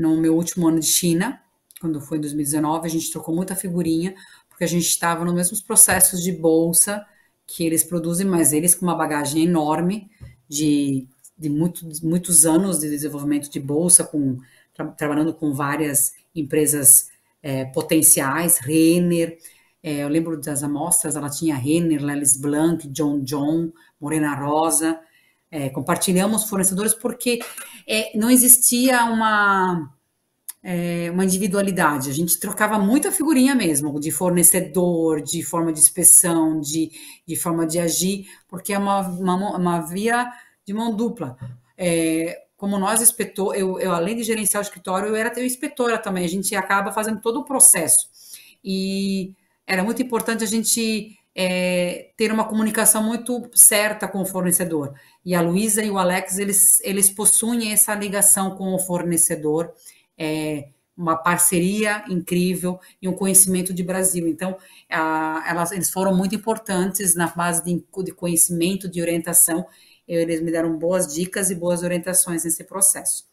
no meu último ano de China, quando foi em 2019, a gente trocou muita figurinha, porque a gente estava nos mesmos processos de bolsa que eles produzem, mas eles com uma bagagem enorme de, de muito, muitos anos de desenvolvimento de bolsa, com, tra, trabalhando com várias empresas é, potenciais, Renner, é, eu lembro das amostras, ela tinha Renner, Lelis Blanc, John John, Morena Rosa, é, compartilhamos fornecedores porque é, não existia uma, é, uma individualidade. A gente trocava muita figurinha mesmo, de fornecedor, de forma de inspeção, de, de forma de agir, porque é uma, uma, uma via de mão dupla. É, como nós, inspetor, eu, eu, além de gerenciar o escritório, eu era eu inspetora também. A gente acaba fazendo todo o processo. E era muito importante a gente é, ter uma comunicação muito certa com o fornecedor. E a Luísa e o Alex, eles, eles possuem essa ligação com o fornecedor, é, uma parceria incrível e um conhecimento de Brasil. Então, a, elas, eles foram muito importantes na base de, de conhecimento, de orientação. Eles me deram boas dicas e boas orientações nesse processo.